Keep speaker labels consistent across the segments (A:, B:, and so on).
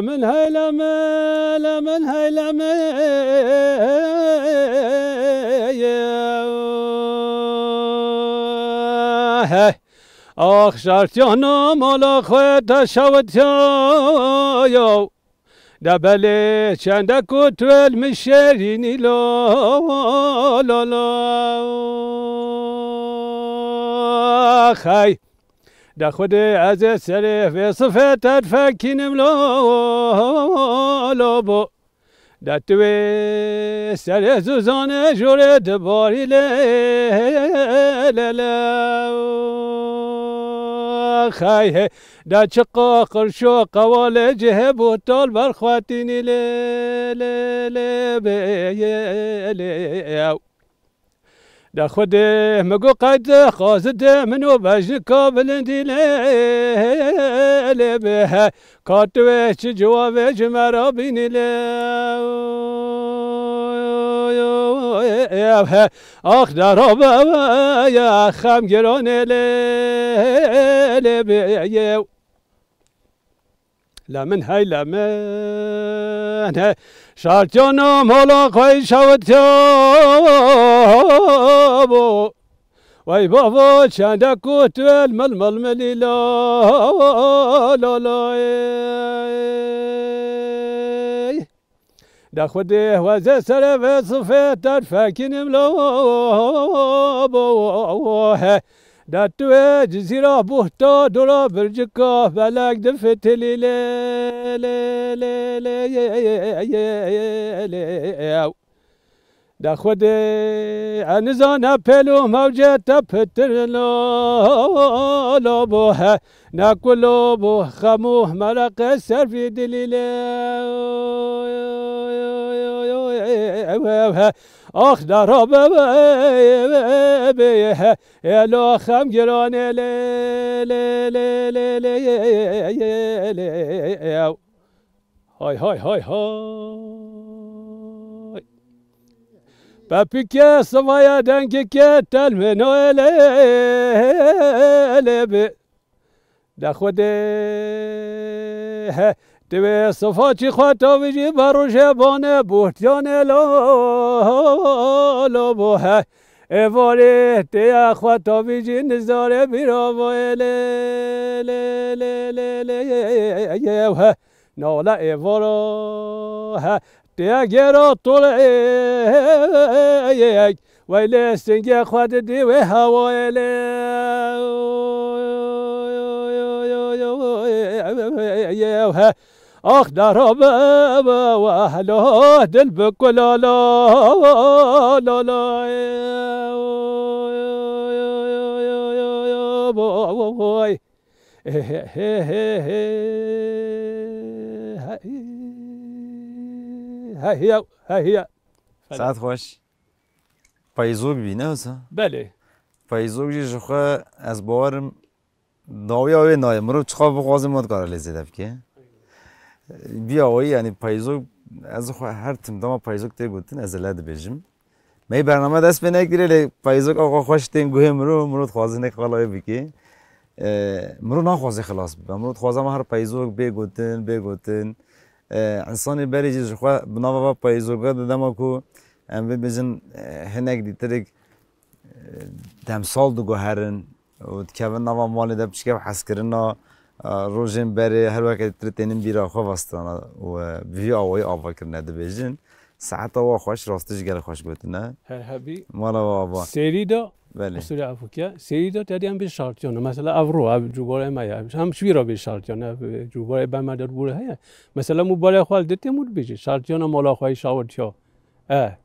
A: من هاي لما لمن هاي لمن آخ شرط یا نامالا خود شود یا چند کتول مشرینی لا لا لا داخد عز السري في صفة تفكين ملولوبو داتوي سري زوزان جوري دباري لا خايه دا چقا قرشو قوال جهب و طال برخواتيني لي لي لي داخده مقوقد خازد منو بجنك بلندي ليلي بها كاتوش جواب جمرا بيني ليلي آخ و یا خم گران لب لمن هاي لمن شارتونو حالا خواهی شاوتيابو وي وای بابا چند کوت ول مل مل ملی لا لا لا دخوده و ز سر و صفه در فکینم داتوي جزيرة بوهتا دورا برجكا فلك دفت لي لي لي لي لي لي دا خود انزان پلو موجه تا پتر لو لو بوه نکلو بوه خموه مرق سر فی دلیله آخ در به گران های های های های بپی که سوایا دنگی که تل منو لی به دخوده به چی خطا ویجی برو جبان بوتیان لالا بوه اواره ته خواهد ویجی نزاره بیرا و نالا أخضر بابا وأهله دلبك لا لا لا لا ها
B: خوش ها بینه ساعات بله پایزۆک بینە بەێ از بارم ئەس بۆوارم نایم رو مرۆ چخوا بخوازم مدکارە لێ زێدە بکە بیا وای یعنی پایزو از خو هر تیم دما پایزوک تی بودن از لد بیم می برنامه دست به نگیره لی پایزوک آقا خوش تیم گوه مرو مرو خوازه نه خلاصی بکی مرو نه خلاص خلاص بیم مرو ما هر پایزوک بی گوتن بی گوتن انسانی بری جز خو بنابا با پایزوک داد دما کو ام بیم بیم هنگ دیترک دم سال دو گهرن و که به نوام مالی دبچه حس کردن آه روزن بر هر وقت ترتینن بیرا خو واستانا و وی اوی اول کرنا دبیجن ساعت او خوش راستش گله خوش نه هر هبی مال بابا سری دا بله استوری
A: افوکیا سری دا تدیم به شارتیون مثلا اورو اب جوباره ما هم شویرا بیش شارتیون جوباره به ما در بوله هه مثلا موبایل خال دته مود بیجی مال مالا شود چه؟ اه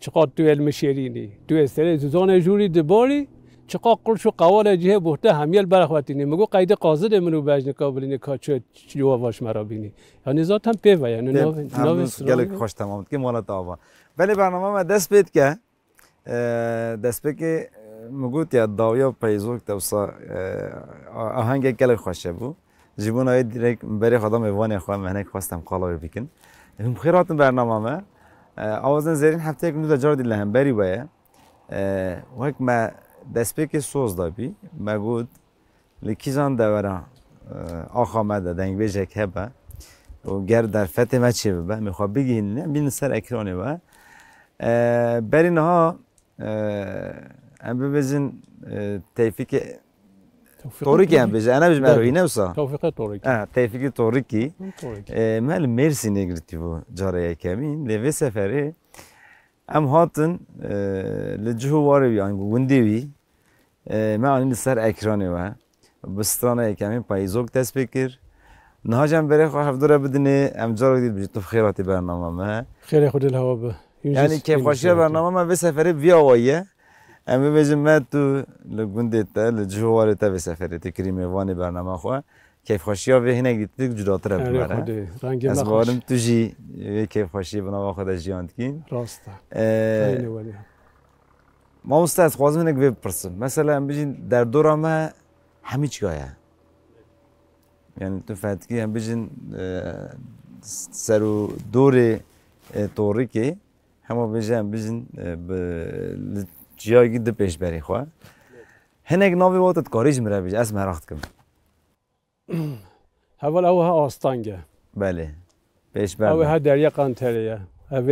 A: چقدر تو علم نی تو استری زمان جوری دبایی چقا قل شو قوال جه بوته همیل برخواتینی مگو قید قاضی منو بجن کابلین کا چه واش مرا بینی یعنی ذات هم پیو یعنی نو نو گل خوش تمام که مال آوا ولی
B: برنامه ما دست بید که دست بیت که مگو تیا داویا پیزوک توسا آهنگ گل خوشه بو جیبون های دیرک بری خدا میوان خواهم خواستم خواستم قالای بکن این خیرات برنامه ما آوازن زیرین هفته یک نوزا جار هم بری بایه. وک ما دسپی که سوز دا بی مگود لیکی زن دورا آخا مده با و گر در فتح مچه با میخواب بگیه نه بین سر اکرانه با بر اینها ام ببزین تیفیک توریکی هم بیجه انا بیجه مروی توریکی مرسی نگردی با جاره یکمیم لیوه سفره ام هاتن لجهوار یعنی بی ما آنین سر اکرانی و بسترانه کمی پایزوک دست بکر نهاجم بره خواه را بدنه ام جارو دید بجید تو خیراتی برنامه ما
A: خیر خود الهوا یعنی که خوشی برنامه
B: ما به سفره بیا وایه ام ما تو لگونده تا تا به سفره تکریم وانی برنامه خواه کیف ها به هنگ دیت جدا تر اره ببره از بارم تو جی خوشی بنا و خودش جیاند کین راسته ما استاد خواهد منک بپرسم مثلا بجین در دور ما همه چی یعنی تو فتکی هم بجین سر و دور طوری که همه بجین بجین جیایی ده پیش بری خواه هنگ ناوی واتت کاریش مره بیش از مراخت کم
A: اول او ها آستانگه
B: بله پیش او
A: ها دریا قانتریه او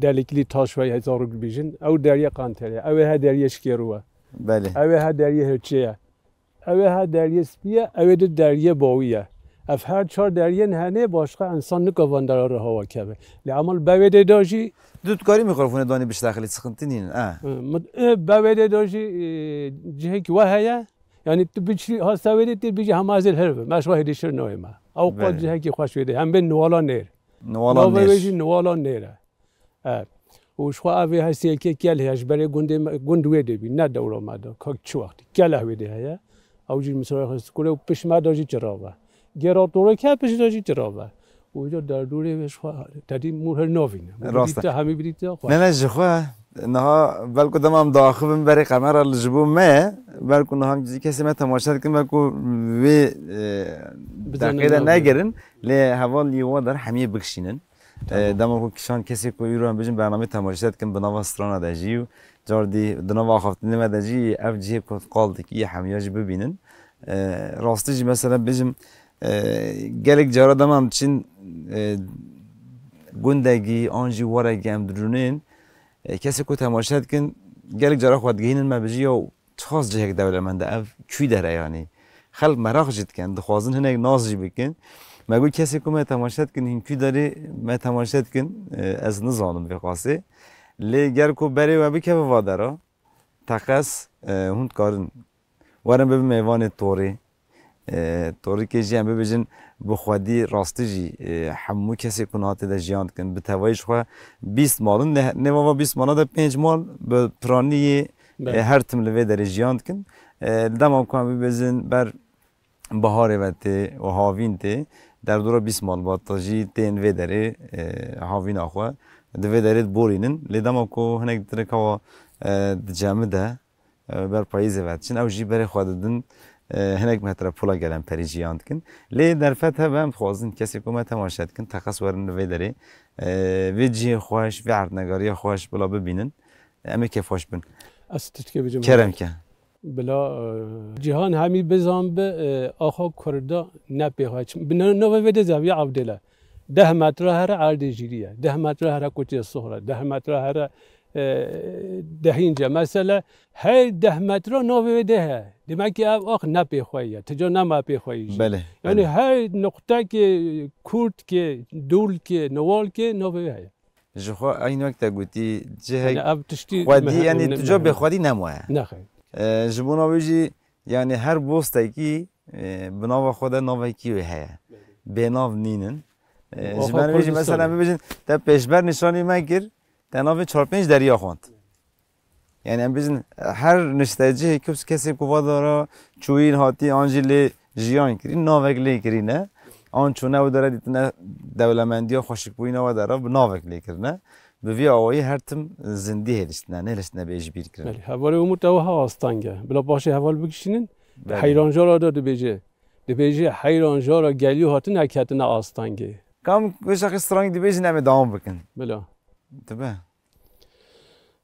A: تاش تاشوی هزار بیژن او دریا قانتریه او ها دریا شکروه بله او ها دریا هرچیه او ها دریا سپیه او ده دریا باویه اف هر چهار درین هنه باشقا انسان نکوان در آره هوا کبه لعمل بویده داجی دوت کاری میخورفونه دانی بیشتر خیلی سخنتی نین اه بویده داجی جهه که یعنی تو بیچی هست سویدی تیر هم از بله. هر به مش دیشتر نوی ما او قد جه کی خوش ویده هم به نوالا نیر نوالا نیر نیر نوالا نیره و شو هستی که کل هش برای گند گند بی نه دور آمد که چه وقتی کل ویده هیا او جی مسیر هست و پش ما داشی چرا و گراتوره که پش چرا و در دوره بهش تدی مور نوین راست همه نه
B: نه نها بلکو دمام داخوم بری قمر لجبو ما بلکو نها جزی کسی ما تماشا دکن بلکو وی دقیقه نگرن لی هوا لیوا در همیه بکشینن دما کو کشان کسی کو یورو بجن برنامه تماشا دکن بنا وسترانا دجی و جاردی دنا خفت نما دجی اف جی کو قال دکی همیاج ببینن راستیج مثلا بجم gelek jaradamam için gundagi anji waragi em drunên کسی کو تماشا کن گل جرا خود گهین ما بجی و جه یک دوله من ده اف چوی یعنی خل مراخ جت کن دخوازن هنه ناز جی بکن مگو کسی کو ما تماشا کن هین کی داره ما تماشا کن از نزانم خاصه لی گر کو بری و بکه به وادرا تقص هند کارن ورن به میوان توری تاریک جی هم ببین بخوادی راستی جی همه کسی کنات ده جیان کن به توایش خو 20 مالن نه و 20 مال ده 5 مال به پرانی هر تم لوی در جیان کن دم هم کنم ببین بر بهار وقت و هاوین ته در دورا 20 مال با تاجی تین وی داره هاوین آخوا دوی داره بورینن لیدم هم که هنگ ترکا جامده بر پاییز وقت چین او جی بر خواهدن هناک مهتر بولا قلم کن لی لی درفتها بام خوازن کسی کوما تماشات کن تخص ورن فی داری وی جی خوش وی عرض نقارية خوش بلا ببینن أمي كيف خوش بن
A: أستشكي بجمع کرم که بلا جهان همی بزام به آخا کردا نپیخواهد بنا نوه ویده زوی عبدالله ده متره هر عرد جیریه ده متره هر کوچه صحره ده متره هر ده اینجا مثلا هر ده متر نو ده دیمه که او آخ نپی خواهی تجا نما پی خواهی بله یعنی بله. هر نقطه که کورت که دول که نوال که نو جو
B: جخوا این وقت گوتی جه یعنی خوادی یعنی تجا به خودی نموه نه خیر جبونا بجی یعنی هر بوسته کی بناو خود نو کی هه بله. به ناو نینن جبنا بجی مثلا ببین تا پیشبر نشانی من کرد در ناف چهار پنج دریا خواند یعنی ام بزن هر نشتجی کس کسی کو داره چوین هاتی آنجلی، جیان کری ناوک کری نه آن چونه و داره دیتنه دولمندی ها خوشک بوین و داره ناوک لی کرنه به وی آوایی هر تم زندی هلشتنه نه هلشتنه به اجبیر کرنه بله
A: هوار امور دو ها آستانگه بلا باشه هوال بکشینین حیرانجا را داده بیجه دی بیجه حیرانجا را گلی هاتن حکیتن آستانگه کام کم شخص سرانگ دی بیجه نمی دام بکن بله انتبه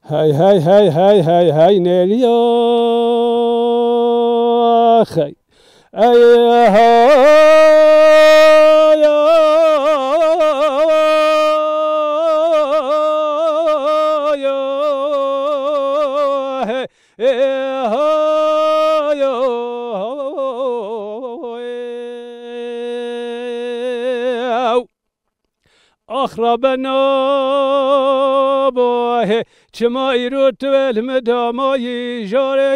A: هاي هاي هاي هاي هاي هاي نالي خي اي خرابنا باه چما ایرو تو علم دامای جاره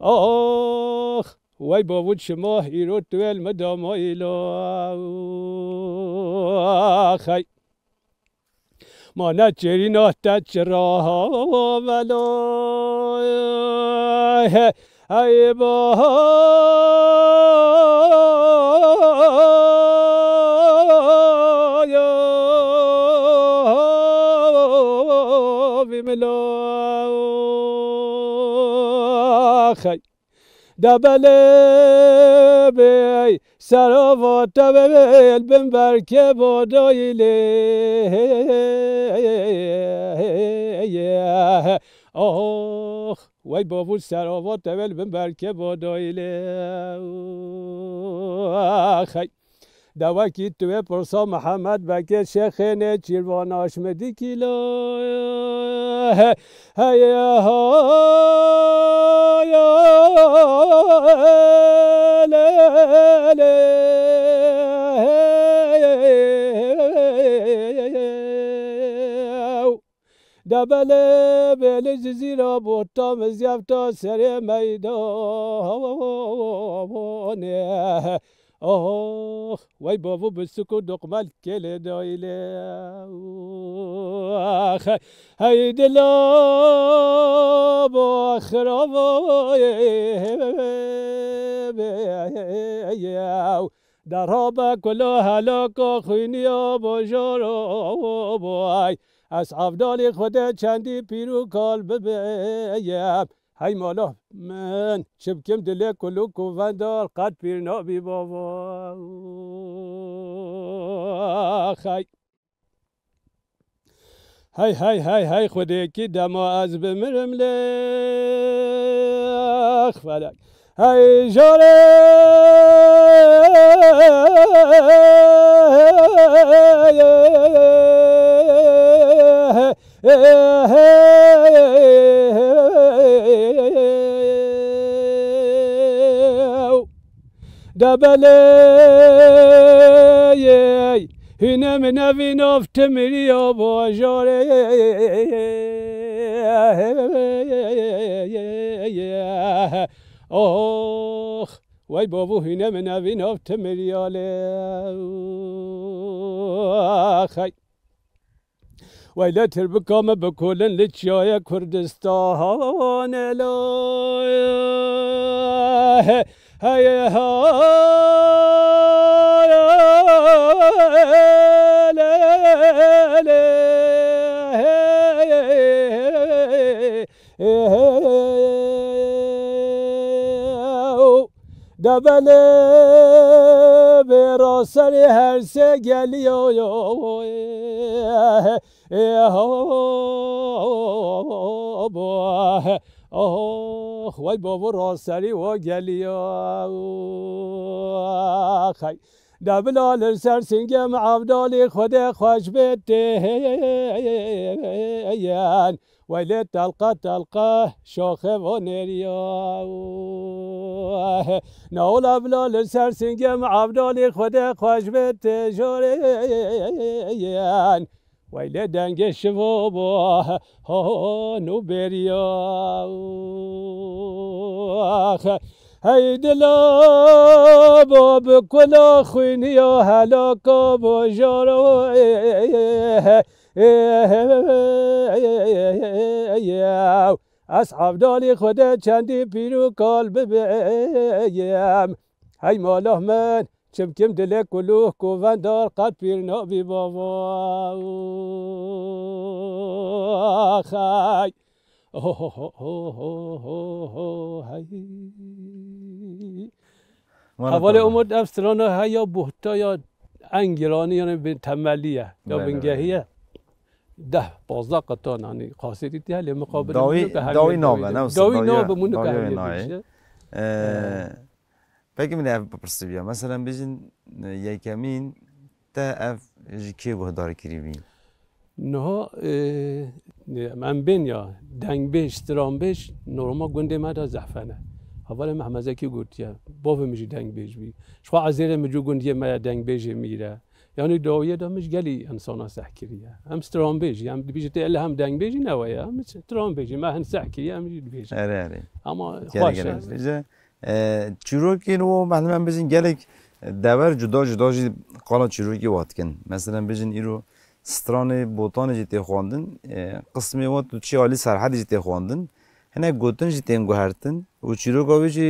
A: آخ وای باود شما ایرو تو علم دامای لاخی ما نچری نه تچراها ولا ای باوی خی دبل بی سراوات دبل بن برکه بادای لی آخ وای سر سراوات اول بن برکه با دایله خی دوکی تو پرسا محمد بکر نه چیروان آشمدی کیلا هیه ها دبله بله جزیره بوتام زیافتا سر میدانه آه وای بابو بسکو دقمل کل دایله آخ های دلا با خراب در رابه کلا هلاک خینی آب و جار از افدال خود چندی پیرو کال ببیم هی مالا من چبکم دل کلو کووندار قد پیر نابی بابا خی های های های هی خودی که دما از بمرم لخ فلک های جاره دبلي هنا من أفينوف تمري وبوجوري آخ وای بابو هینه من اوین آب تمریاله خی Vaylettir bikame bekolin li çiyaya Kurdistan elâ hey Double به هر سه گلی آه وای بابا راسری و گلی خی آل سر سنگم عبدالی خود خوش بده ویل تلقا تلقا شاخه و نریا ناول ابلال سرسنگم عبدالی خود خوش به تجاریان ویل دنگ شبابا هانو بریا هی دلا با بکلا خوینی و هلاکا با جارو از عبدال خدا چندی پیرو کال ببیم هی احمد من کم دل کلوه کوون دار قد پیر نابی بابا خی حوال امود افسران ها یا بهتا یا انگرانی یا تملیه یا بنگهیه ده پازده قطان یعنی قاصدی تیه لی مقابل داوی داوی نابه نه داوی نابه مون که همین
B: پکی من اف بپرسی بیا مثلا بجن یکمین تا اف کی به دار بین
A: نه من بین یا دنگ بیش ترام بیش نورما گنده مدا زحفنه اول محمد زکی یا باو میجی دنگ بیش بی شو عزیره میجو گنده ما دنگ بیش میره یعنی دویه دامش گلی انسان سح کریه هم سترام بیجی هم بیجی تیل هم دنگ بیجی نویه هم سترام بیجی ما هن سح کریه هم بیجی آره آره اما خوشه
B: چروکی رو مثلا بزین گلک دور جدا جدا جی قالا چروکی واتکن مثلا بزین ایرو ستران بوتان جی تی خواندن قسمی وات تو چی عالی سرحد جی تی خواندن هنه گوتن جی گوهرتن و چروکاوی جی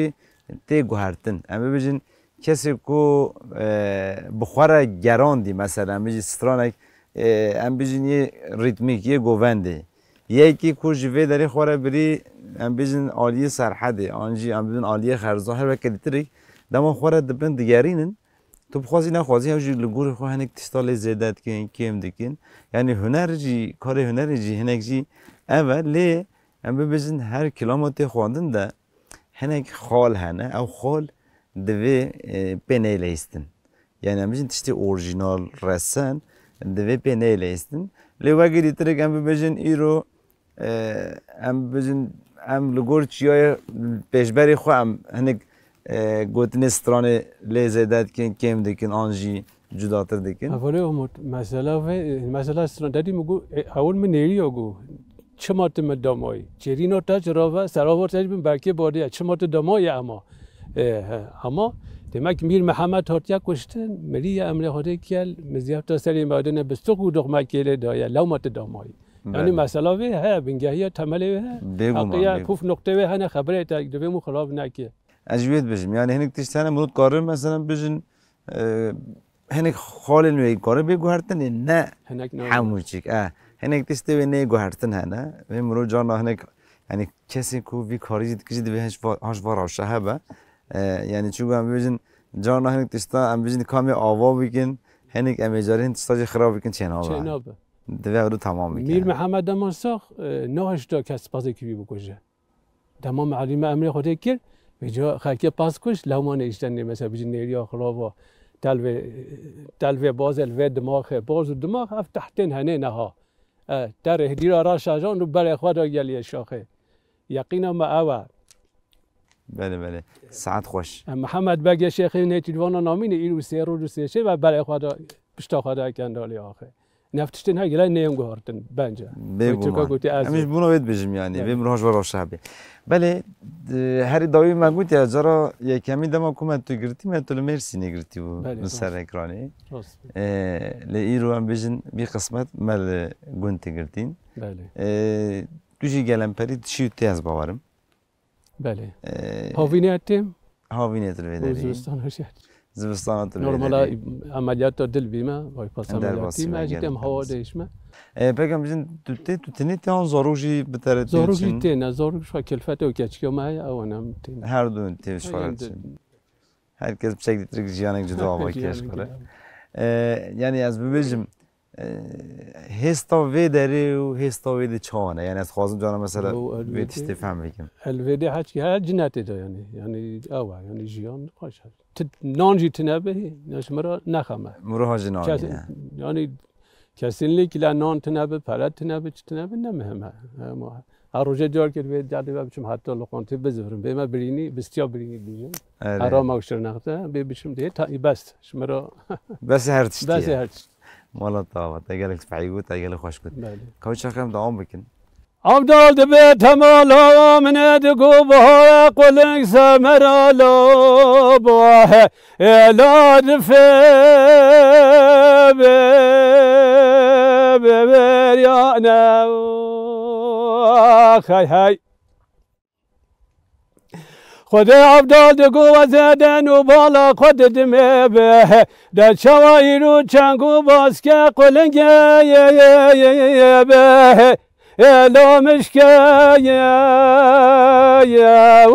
B: تی گوهرتن اما بزین کسی کو بخور گراندی مثلا میجی سترانک ام بیجین یه ریتمیکی گوونده یکی کو جوه داری خوره بری ام بیجین آلی سرحده آنجی ام بیجین آلی خرزا هر وکر دما خوره دبن دیگرینن تو بخوازی نخوازی جی لگور خو هنک تستال زیدت کن کم دکن یعنی هنر جی کار هنر جی هنک جی اول لی ام بیجین هر کلامات خواندن ده هنک خال هنه او خال دوی پنه استن یعنی همیشه تشتی اورجینال رسن دوی پنه استن لی وقتی که هم ببجن ای رو هم ببجن هم لگور چیای پیشبری خواه هم هنگ گوتن ستران لیزه داد کن کم دکن آنجی جداتر دکن
A: اولی امور مسئله مسئله ستران دادی مگو اول من نیری اگو چه مات مدامایی چرینو تا چراوه سراوار تجبیم برکه بادیه چه مات دامایی اما اما دمک میر محمد هرتیا کشتن ملی امره هاده کل مزیف تا سری مادنه بستقو دقمه کل دایا لومت دامایی بله. یعنی مسئله وی ها بینگه یا تمله وی ها حقیقی کف نقطه وی ها خبره تا اگر دویمو خلاب نکی
B: اجویت بجم یعنی هنک تشتن مرود کارم مثلا بجن هنک خال نوی کارم بی گوهرتن نه هنک نوی چیک اه هنک تشتن وی نه گوهرتن ها نه وی مرود جان هنک یعنی کسی کو وی کاری جید کجید وی هاش وارا شهبه یعنی چوب ام بیژن جان هنگ تیستا ام کامی آوا بیکن هنگ ام اجارین تیستا جی خراب بیکن چنابه چنابه دوی رو تمام بیکن
A: میر محمد امانساخ نهشتا کس پازه کی بکشه تمام معلم امری خود کرد بجا خاکی پاس کش لومان اجتن مثلا بجن نریا خرابا تلو تلو باز الو دماغ باز دماغ اف تحتین هنه نها در هدیر را آجان رو بر خدا آگیلی شاخه یقینا ما اول
B: بله بله ساعت
A: خوش محمد بگ یا شیخ نیتیلوانا نامین سیر و رو و برای خدا پشتا خدا کندالی آخه نفتشتن ها گلای نیم گوهرتن بانجا بگو همیشه بونو
B: وید بجم یعنی بله. بیم و برا شعبی بله هر داوی من گوتی از یک کمی دما کمت تو گرتی من تو لمرسی نگرتی و بله، سر اکرانی لی ای رو هم بجن بی قسمت مل گونتی گرتین بله توشی گلم پرید شیوتی از باورم بله هاوینه هاتیم هاوینه تر بدهیم زمستان هر زبستان زمستان تر نورمالا
A: عملیات دل بیمه پاس عملیاتی ما هم هوا دیشمه
B: بگم بزن تو تی تو تنی تی هم زاروشی بتره تی زاروشی تی
A: نه زاروش خواه کلفت و کچکیو مای او تی هر دون تی شوارت چیم
B: هرکس بچک دیترک جیانک جدا با کش کنه یعنی از ببیجم هستا وی داری و حستا وی چانه یعنی از خازم جانم مثلا وی تشتی فهم بگیم
A: الویدی هچ که هر جنتی دا یعنی یعنی اوه یعنی جیان خوش هست نانجی تنبه نش مرا نخمه مرا ها جنانی یعنی کسی که لنان تنبه پرد تنبه چی تنبه نمهمه هر روژه جار کرد به جدی و بچم حتی لقانتی بزورم به ما برینی بستیا برینی دیجن هر آره. اوشتر نخته بی بچم دیه تا بست شما را بس هر تشتی بس هر
B: والله تيجي لك فعيوت تيجي لك خوش كنت كوتش خم ده عمرك
A: عبدال دبيت مالا من ادقو بها قلن سمر لبوه الى دفب ببريانا خي هاي خود عبدالد گو و زدن و بالا خود می به در چوایی رو چنگو باز که قلنگ به اعلامش که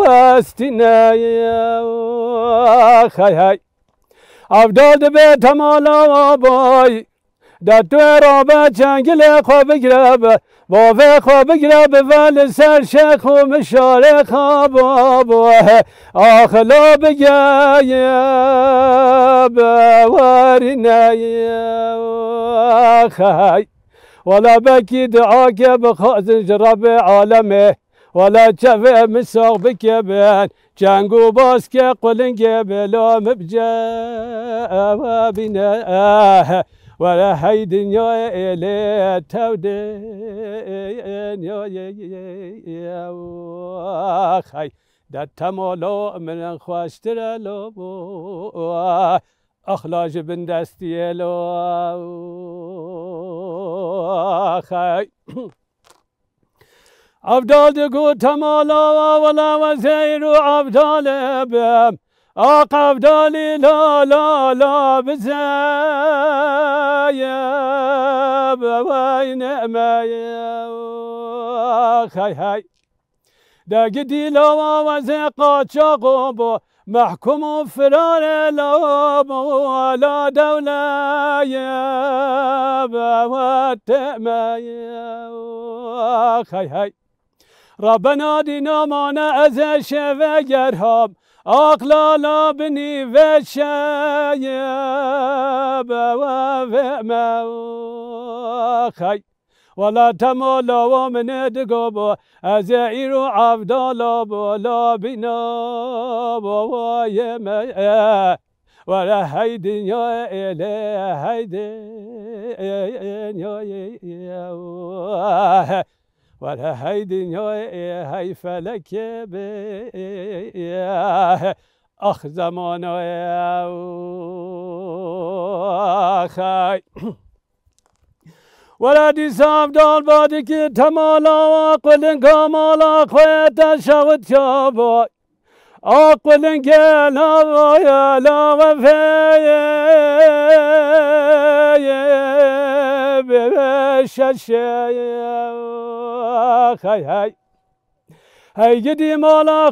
A: وستینه و هی عبدالد به تمالا و بای دتورا به چنگل خو بگره به باوه خو بگره ول سر شیخ و مشاره خواب آخلا بگیب واری ورنه خی ولا بكي دعاك بخازن جرب عالمه ولا تشفي مساق بكبن جنگو باسك قلنك بلا مبجا وابناه ولا هيدن يا إلي تودين يا يا خي دتمولو من خواشتر لو أخلاج بن دستي لو خي عبدال دقو تمالا ولا وزير عبدال بم أقف دالي لا لا لا بزايب وين ما هاي هاي دا قدي لو وزيقا تشغب محكوم فرار لوب ولا دولة ياب والتأمى هاي هاي ربنا دينا ما نأذى شفا جرهم لا بني في الشيب وفي موخي ولا تمول ومن دقب أزعير عبد الله بلا بنا ويما ولا هيدن يا إله هيدن يا إله ولی هی دنیای هی فلک به آخ زمان خی ولدی سبدال بادی که تمالا قلن کامالا خویت شغط شابای آقلن گلا ویلا وفیه بمش الشيخ هاي هاي هاي جدي مولا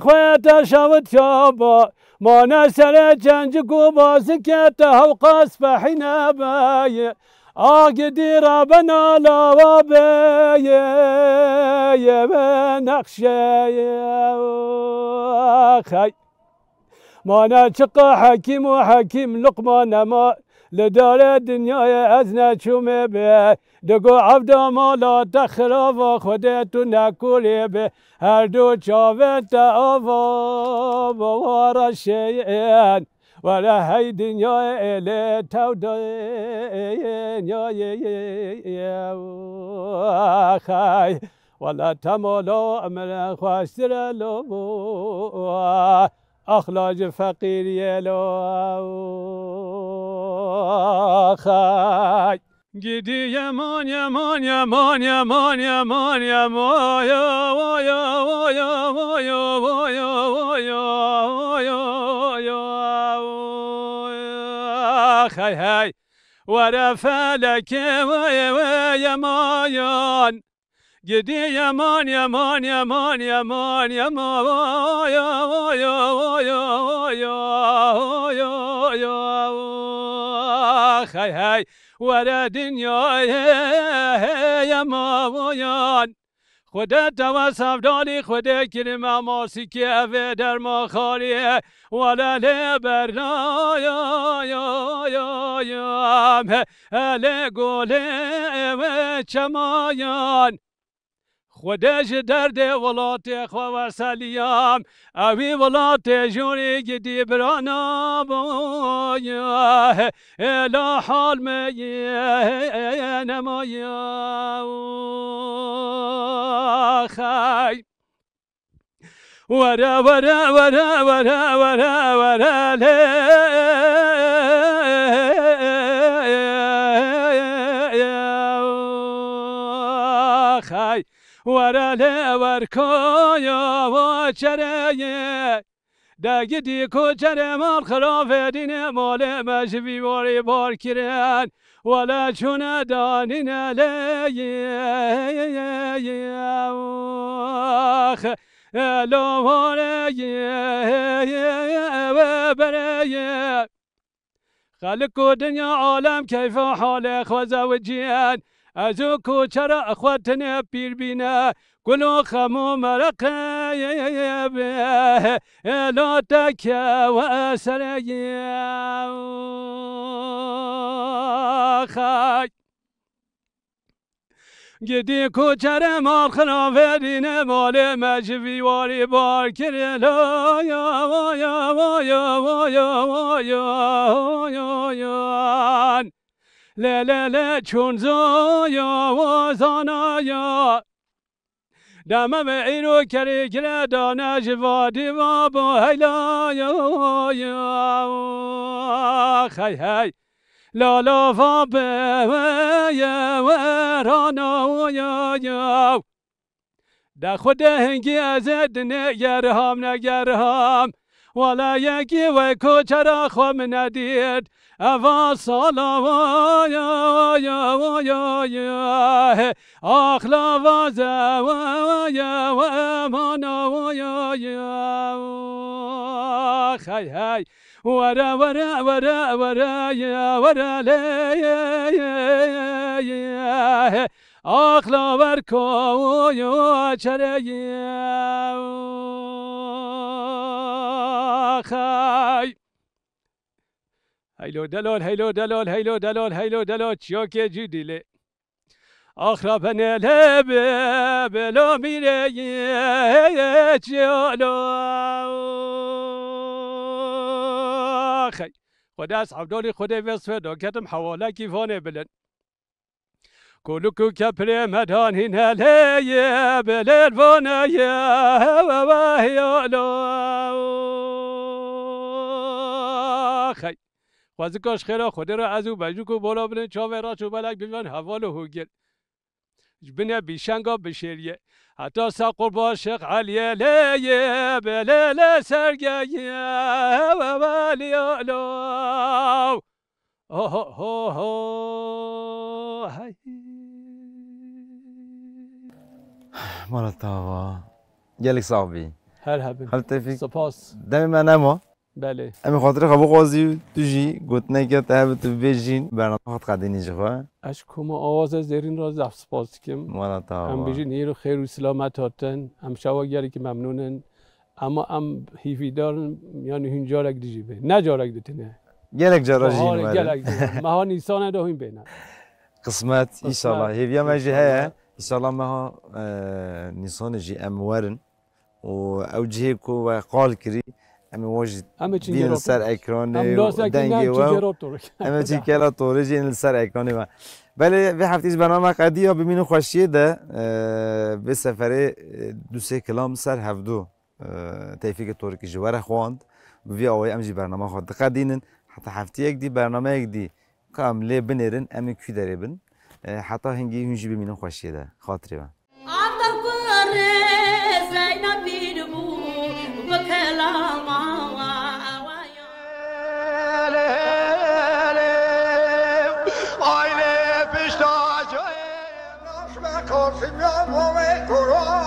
A: شاوت شابا ما نسر جنج قوبا سكته وقاس فحنا باي آقدي ربنا لا وبي بنخشي آخي ما نشق حكيم وحكيم لقمان ما لدار الدنيا ازنا شومي به دقو عبد مولا تخرب خدتو نكولي به هر دو شافت أفا بوار الشيئين ولا هي دنيا إلي تودين يا يا خاي ولا تمولو أمر خاسر لو أخلاج فقير يلو hay Gidiyem on yaman yaman yaman yaman yaman ya ya ya ya ya ya ya hay hay ورا فلك ويمان جدي يمان يمان يمان يمان يمان يا يا يا يا يا خی hay ور دنیای ویان خودت و سفدالی خود کریم ماسی که اوه در ما خاریه یا یا هل گله و چمایان خۆدەژ خواه سلیم خۆوە سەلیام ئەوی دی ژۆرێکی حال حال حالمە نەمایە خی. ورا ورا ورا ورا ورا ورا له warale warkoya wachareye دگی دیکو چره مال خلاف دین مال مجبی باری بار کرن ولا چون دانین لیه آخ لامانه و بره خلق دنیا عالم کیف حال خوزه و جیان از او کوچه را خواتن پیر بینه گلو خمو مرقه لا تک و سر خاک گدی را مال دینه مال مجوی واری بار کرلا یا للله چون زایا و زانایا دمم اینو کری گره دانش وادی و با هیلا یا یا خی هی لالا و به و یا و رانا و یا یا در خود هنگی از دنه گرهام نگرهام والا یکی و را خوم ندید و سالا و یا یا و یا یا اخلا و زا و یا و امانا و یا یا خی های ورا ورا ورا ورا یا ورا لی اخلا ورکا و یا چرا یا خی هیلو دلال هیلو دلال هیلو دلال هیلو دلال چیا که جو دیله آخرا پنله بلا میره چیالا خی خدا از عبدال خدا وصفه دا کتم حواله کیفانه بلند کو کپری مدان هنا لی بلال یه و و هیا بازی کاش خیلی خود را از او بجو کو بالا چا چاوه را چو بلک بیان حوال هوگل بنه بیشنگا بشریه حتی سقر باشق علی علیه لیه بلیل سرگیه و ولی آلو
B: مرتبا گلی صاحبی هر هبن سپاس دمی من نمو
A: بله امی خاطر قبو خب
B: قاضی توجی گوت که تاب تو بیجین برنامه خود قدی نیجه خواه
A: اش کم آواز از درین را زفت سپاس کم مالا تا هم بیجین هیر خیر و سلامت هاتن هم شواگری که ممنونن اما هم دارن یعنی هنجا رک دیجی به نه جا رک دیتنه گلک جا راجی این گلک دیجی مها نیسان دا هم بینن
B: قسمت ایشالله هیویا مجی هیا ایشالله مها نیسان جی اموارن و او جهی کو و قال کری امی واجی دین سر اکران دنگی و اما چی کلا توری جین سر اکران و بله به هفتیش برنامه قدی ها ببینو خوشیه ده به سفره دو سه کلام سر هفدو تیفیک تورکی که خواند وی آوای امجی برنامه خواند دینن حتی هفته یک دی برنامه یک دی کامله بنرن امی کی داره بن حتی هنگی هنجی ببینو خوشیه ده خاطری come corona